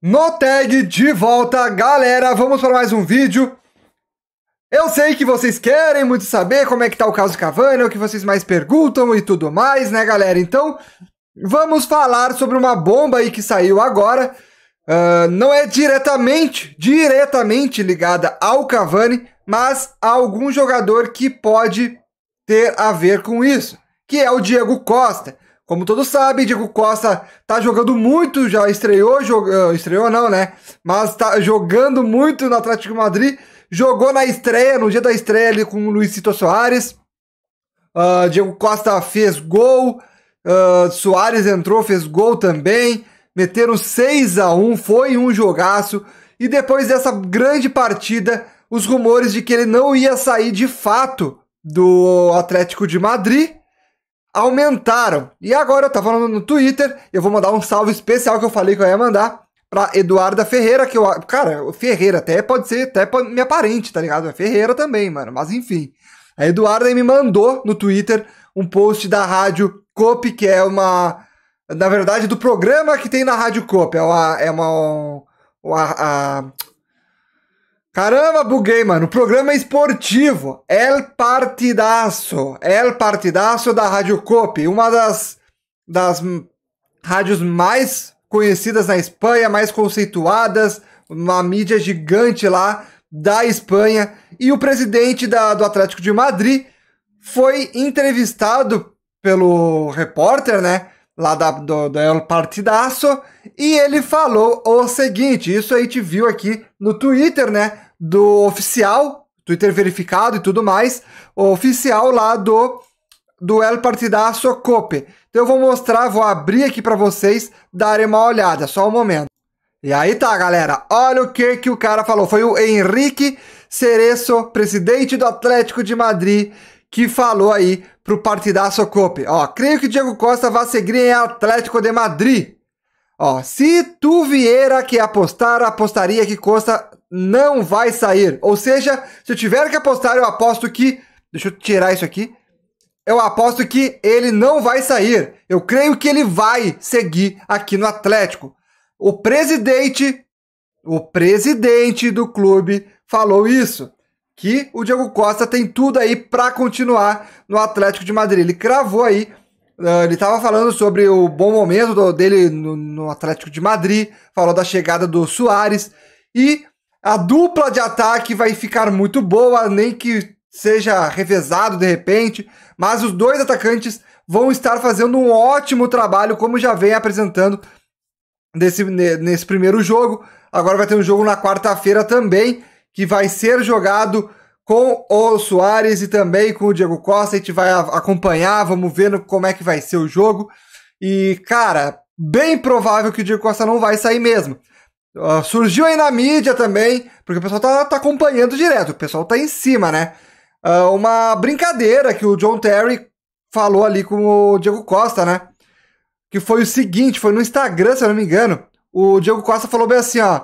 No tag de volta, galera, vamos para mais um vídeo. Eu sei que vocês querem muito saber como é que tá o caso Cavani, o que vocês mais perguntam e tudo mais, né, galera? Então, vamos falar sobre uma bomba aí que saiu agora. Uh, não é diretamente, diretamente ligada ao Cavani, mas a algum jogador que pode ter a ver com isso, que é o Diego Costa. Como todos sabem, Diego Costa tá jogando muito, já estreou, jog... Eh, estreou não, né? Mas tá jogando muito no Atlético Madrid. Jogou na estreia, no dia da estreia ali com o Luiz Cito Soares. Uh, Diego Costa fez gol, uh, Soares entrou, fez gol também. Meteram 6 a 1 foi um jogaço. E depois dessa grande partida, os rumores de que ele não ia sair de fato do Atlético de Madrid aumentaram. E agora eu tava falando no Twitter, eu vou mandar um salve especial que eu falei que eu ia mandar pra Eduarda Ferreira, que eu. Cara, Ferreira até pode ser, até minha parente, tá ligado? É Ferreira também, mano. Mas enfim. A Eduarda me mandou no Twitter um post da Rádio Cop, que é uma. Na verdade, do programa que tem na Rádio Cop. É uma. É uma, uma a, Caramba, buguei, mano. O programa é esportivo. El Partidaço. El Partidaço da Rádio Cope. Uma das, das rádios mais conhecidas na Espanha, mais conceituadas. Uma mídia gigante lá da Espanha. E o presidente da, do Atlético de Madrid foi entrevistado pelo repórter, né? lá da, do, do El Partidaço, e ele falou o seguinte: isso a gente viu aqui no Twitter, né? Do oficial, Twitter verificado e tudo mais, o oficial lá do, do El Partidaço Cope. Então eu vou mostrar, vou abrir aqui para vocês darem uma olhada, só um momento. E aí tá, galera, olha o que, que o cara falou. Foi o Henrique Cerezo, presidente do Atlético de Madrid, que falou aí pro partidaço Cope. Ó, creio que Diego Costa vai seguir em Atlético de Madrid. Ó, se tu Vieira que apostar, apostaria que Costa não vai sair. Ou seja, se eu tiver que apostar, eu aposto que. Deixa eu tirar isso aqui. Eu aposto que ele não vai sair. Eu creio que ele vai seguir aqui no Atlético. O presidente, o presidente do clube falou isso que o Diego Costa tem tudo aí para continuar no Atlético de Madrid. Ele cravou aí, ah, ele estava falando sobre o bom momento dele no, Atlético de Madrid, falou da chegada do Soares e a dupla de ataque vai ficar muito boa, nem que seja revezado de repente, mas os dois atacantes vão estar fazendo um ótimo trabalho, como já vem apresentando nesse primeiro jogo. Agora vai ter um jogo na quarta-feira também que vai ser jogado com o Soares e também com o Diego Costa. A gente vai acompanhar, vamos ver como é que vai ser o jogo. E, cara, bem provável que o Diego Costa não vai sair mesmo. Uh, surgiu aí na mídia também, porque o pessoal tá, tá acompanhando direto, o pessoal tá em cima, né? Uh, uma brincadeira que o John Terry falou ali com o Diego Costa, né? Que foi o seguinte, foi no Instagram, se eu não me engano. O Diego Costa falou bem assim, ó.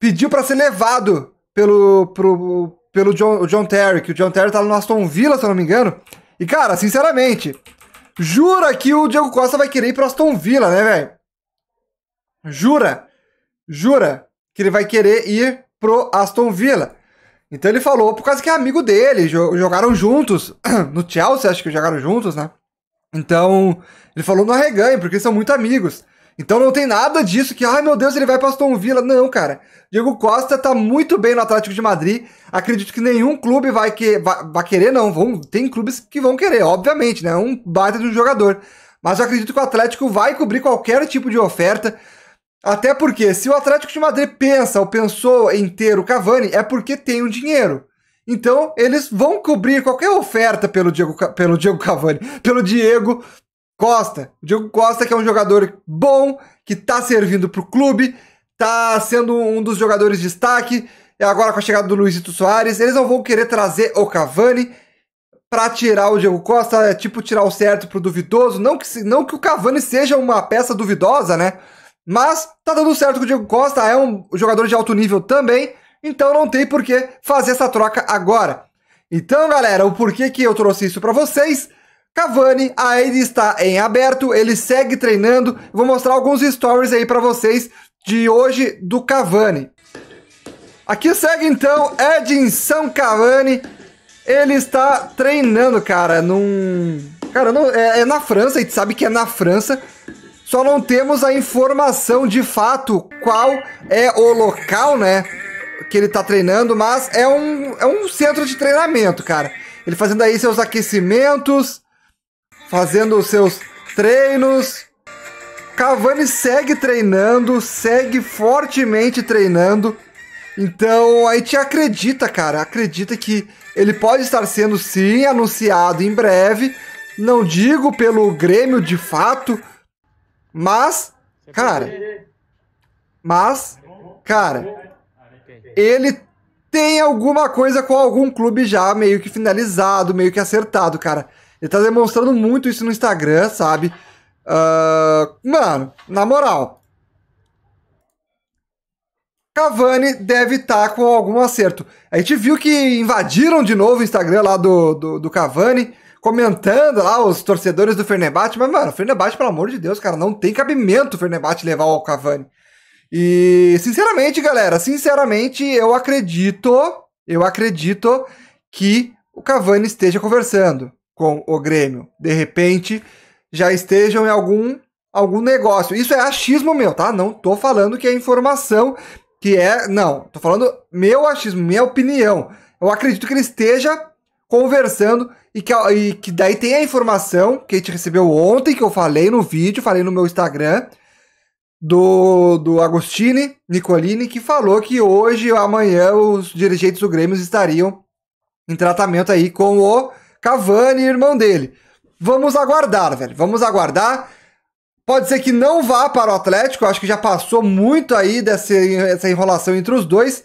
Pediu para ser levado pelo, pro, pelo John, John Terry, que o John Terry tá no Aston Villa, se eu não me engano. E, cara, sinceramente, jura que o Diego Costa vai querer ir pro Aston Villa, né, velho? Jura? Jura que ele vai querer ir pro Aston Villa. Então ele falou, por causa que é amigo dele, jogaram juntos, no Chelsea acho que jogaram juntos, né? Então, ele falou no arreganho, porque eles são muito amigos. Então não tem nada disso que, ai meu Deus, ele vai para Aston Villa. Não, cara. Diego Costa tá muito bem no Atlético de Madrid. Acredito que nenhum clube vai, que, vai, vai querer, não. Vão, tem clubes que vão querer, obviamente, né? É um baita de um jogador. Mas eu acredito que o Atlético vai cobrir qualquer tipo de oferta. Até porque, se o Atlético de Madrid pensa ou pensou em ter o Cavani, é porque tem o um dinheiro. Então, eles vão cobrir qualquer oferta pelo Diego, pelo Diego Cavani, pelo Diego Costa. O Diego Costa, que é um jogador bom, que tá servindo pro clube, tá sendo um dos jogadores de destaque. E é agora com a chegada do Luizito Soares, eles não vão querer trazer o Cavani para tirar o Diego Costa, é tipo tirar o certo pro duvidoso. Não que, não que o Cavani seja uma peça duvidosa, né? Mas tá dando certo com o Diego Costa, é um jogador de alto nível também, então não tem por que fazer essa troca agora. Então, galera, o porquê que eu trouxe isso para vocês Cavani ainda está em aberto, ele segue treinando. Vou mostrar alguns stories aí para vocês de hoje do Cavani. Aqui segue então Edinson Cavani. Ele está treinando, cara, num. Cara, não, é, é, na França, a gente sabe que é na França. Só não temos a informação de fato qual é o local, né? Que ele está treinando, mas é um, é um centro de treinamento, cara. Ele fazendo aí seus aquecimentos, fazendo os seus treinos. Cavani segue treinando, segue fortemente treinando. Então a gente acredita, cara, acredita que ele pode estar sendo sim anunciado em breve. Não digo pelo Grêmio de fato, mas, cara, mas, cara, ele tem alguma coisa com algum clube já meio que finalizado, meio que acertado, cara. Ele tá demonstrando muito isso no Instagram, sabe? Uh, mano, na moral. Cavani deve estar tá com algum acerto. A gente viu que invadiram de novo o Instagram lá do, do, do Cavani, comentando lá os torcedores do Fernebate. Mas, mano, o Fernebate, pelo amor de Deus, cara, não tem cabimento o Fernebate levar o Cavani. E, sinceramente, galera, sinceramente, eu acredito, eu acredito que o Cavani esteja conversando com o Grêmio, de repente já estejam em algum algum negócio. Isso é achismo meu, tá? Não tô falando que é informação que é, não, tô falando meu achismo, minha opinião. Eu acredito que ele esteja conversando e que, e que daí tem a informação que a gente recebeu ontem, que eu falei no vídeo, falei no meu Instagram, do, do Agostini Nicolini, que falou que hoje ou amanhã os dirigentes do Grêmio estariam em tratamento aí com o Cavani e irmão dele. Vamos aguardar, velho. Vamos aguardar. Pode ser que não vá para o Atlético, acho que já passou muito aí dessa essa enrolação entre os dois.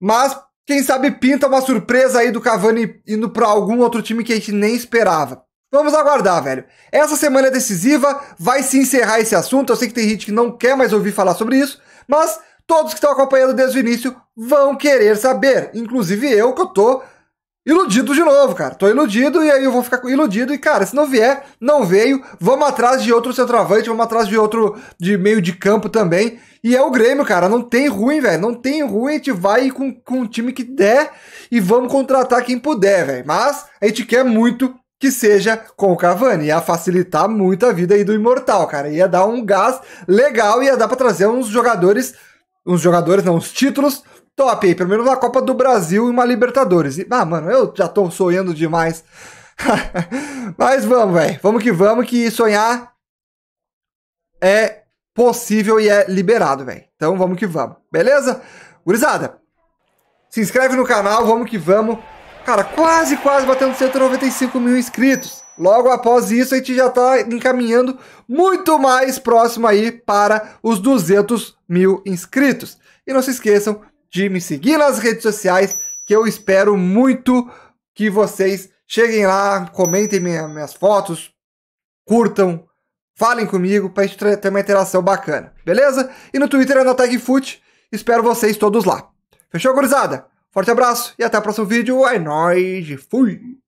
Mas quem sabe pinta uma surpresa aí do Cavani indo para algum outro time que a gente nem esperava. Vamos aguardar, velho. Essa semana é decisiva, vai se encerrar esse assunto. Eu sei que tem gente que não quer mais ouvir falar sobre isso, mas todos que estão acompanhando desde o início vão querer saber, inclusive eu que eu tô iludido de novo, cara. Tô iludido e aí eu vou ficar iludido. E, cara, se não vier, não veio. Vamos atrás de outro centroavante, vamos atrás de outro de meio de campo também. E é o Grêmio, cara. Não tem ruim, velho. Não tem ruim. A gente vai com, com o time que der e vamos contratar quem puder, velho. Mas a gente quer muito que seja com o Cavani. Ia facilitar muito a vida aí do Imortal, cara. Ia dar um gás legal, ia dar para trazer uns jogadores. Uns jogadores, não, uns títulos top aí, pelo menos uma Copa do Brasil e uma Libertadores. E, ah, mano, eu já tô sonhando demais. Mas vamos, velho. Vamos que vamos, que sonhar é possível e é liberado, velho. Então vamos que vamos. Beleza? Gurizada, se inscreve no canal, vamos que vamos. Cara, quase, quase batendo 195 mil inscritos. Logo após isso, a gente já está encaminhando muito mais próximo aí para os 200 mil inscritos. E não se esqueçam de me seguir nas redes sociais, que eu espero muito que vocês cheguem lá, comentem minha, minhas fotos, curtam, falem comigo para gente ter uma interação bacana, beleza? E no Twitter é na tag Foot, espero vocês todos lá. Fechou, gurizada? Forte abraço e até o próximo vídeo. É nóis, fui!